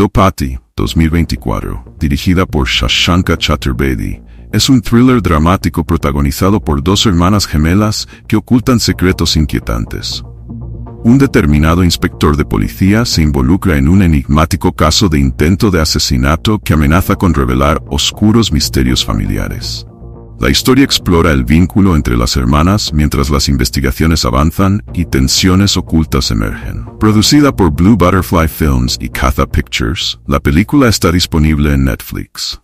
Dopati, 2024, dirigida por Shashanka Chatterjee, es un thriller dramático protagonizado por dos hermanas gemelas que ocultan secretos inquietantes. Un determinado inspector de policía se involucra en un enigmático caso de intento de asesinato que amenaza con revelar oscuros misterios familiares. La historia explora el vínculo entre las hermanas mientras las investigaciones avanzan y tensiones ocultas emergen. Producida por Blue Butterfly Films y Katha Pictures, la película está disponible en Netflix.